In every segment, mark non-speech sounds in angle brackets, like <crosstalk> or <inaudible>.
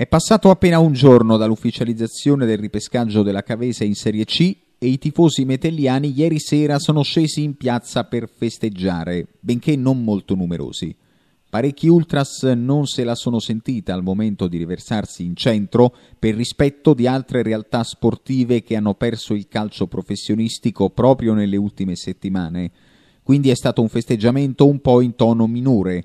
È passato appena un giorno dall'ufficializzazione del ripescaggio della Cavese in Serie C e i tifosi metelliani ieri sera sono scesi in piazza per festeggiare, benché non molto numerosi. Parecchi ultras non se la sono sentita al momento di riversarsi in centro per rispetto di altre realtà sportive che hanno perso il calcio professionistico proprio nelle ultime settimane. Quindi è stato un festeggiamento un po' in tono minore,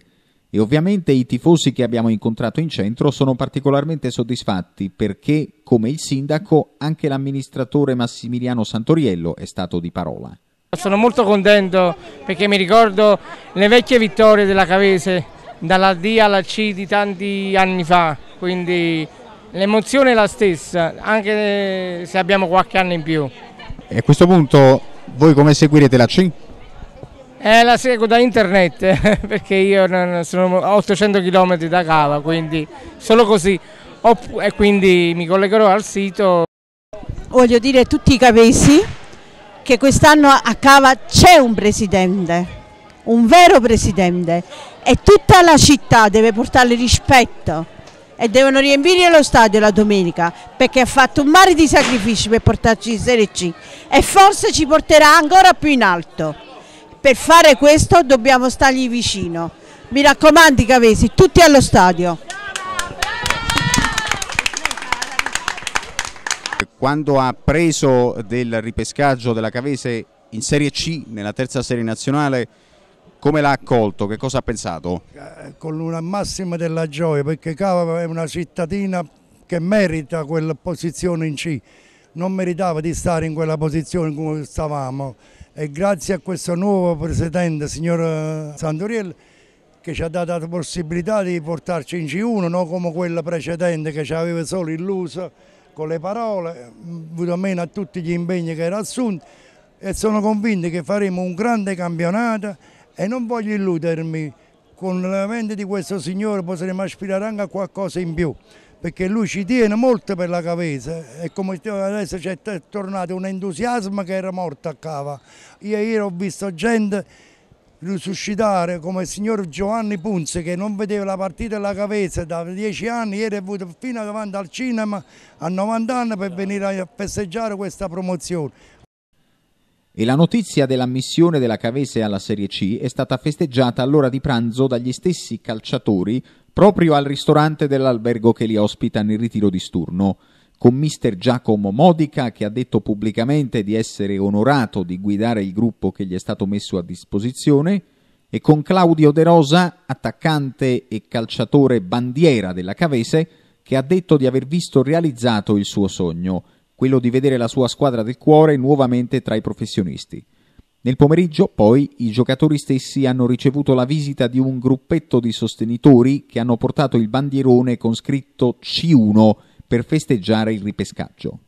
e ovviamente i tifosi che abbiamo incontrato in centro sono particolarmente soddisfatti perché, come il sindaco, anche l'amministratore Massimiliano Santoriello è stato di parola. Sono molto contento perché mi ricordo le vecchie vittorie della Cavese, dalla D alla C di tanti anni fa, quindi l'emozione è la stessa, anche se abbiamo qualche anno in più. E a questo punto voi come seguirete la 5? Eh, la seguo da internet <laughs> perché io sono a 800 km da Cava, quindi solo così. Opp e quindi mi collegherò al sito. Voglio dire a tutti i capesi che quest'anno a Cava c'è un presidente, un vero presidente e tutta la città deve portarle rispetto e devono riempire lo stadio la domenica perché ha fatto un mare di sacrifici per portarci in Serie C e forse ci porterà ancora più in alto. Per fare questo dobbiamo stargli vicino. Mi raccomandi Cavesi, tutti allo stadio. Quando ha preso del ripescaggio della Cavese in Serie C, nella terza serie nazionale, come l'ha accolto? Che cosa ha pensato? Eh, con una massima della gioia, perché Cava è una cittadina che merita quella posizione in C, non meritava di stare in quella posizione in cui stavamo e grazie a questo nuovo presidente, signor eh, Santuriel, che ci ha dato la possibilità di portarci in c 1 non come quella precedente che ci aveva solo illuso con le parole, mm, venuto meno a tutti gli impegni che era assunto e sono convinto che faremo un grande campionato e non voglio illudermi con mente di questo signore potremo aspirare anche a qualcosa in più perché lui ci tiene molto per la Cavese e come adesso c'è tornato un entusiasmo che era morto a Cava. Io ieri ho visto gente risuscitare come il signor Giovanni Punzi che non vedeva la partita della Cavese da dieci anni, ieri è venuto fino davanti al cinema a 90 anni per venire a festeggiare questa promozione e la notizia dell'ammissione della Cavese alla Serie C è stata festeggiata all'ora di pranzo dagli stessi calciatori proprio al ristorante dell'albergo che li ospita nel ritiro di Sturno, con mister Giacomo Modica che ha detto pubblicamente di essere onorato di guidare il gruppo che gli è stato messo a disposizione e con Claudio De Rosa, attaccante e calciatore bandiera della Cavese, che ha detto di aver visto realizzato il suo sogno, quello di vedere la sua squadra del cuore nuovamente tra i professionisti. Nel pomeriggio, poi, i giocatori stessi hanno ricevuto la visita di un gruppetto di sostenitori che hanno portato il bandierone con scritto C1 per festeggiare il ripescaggio.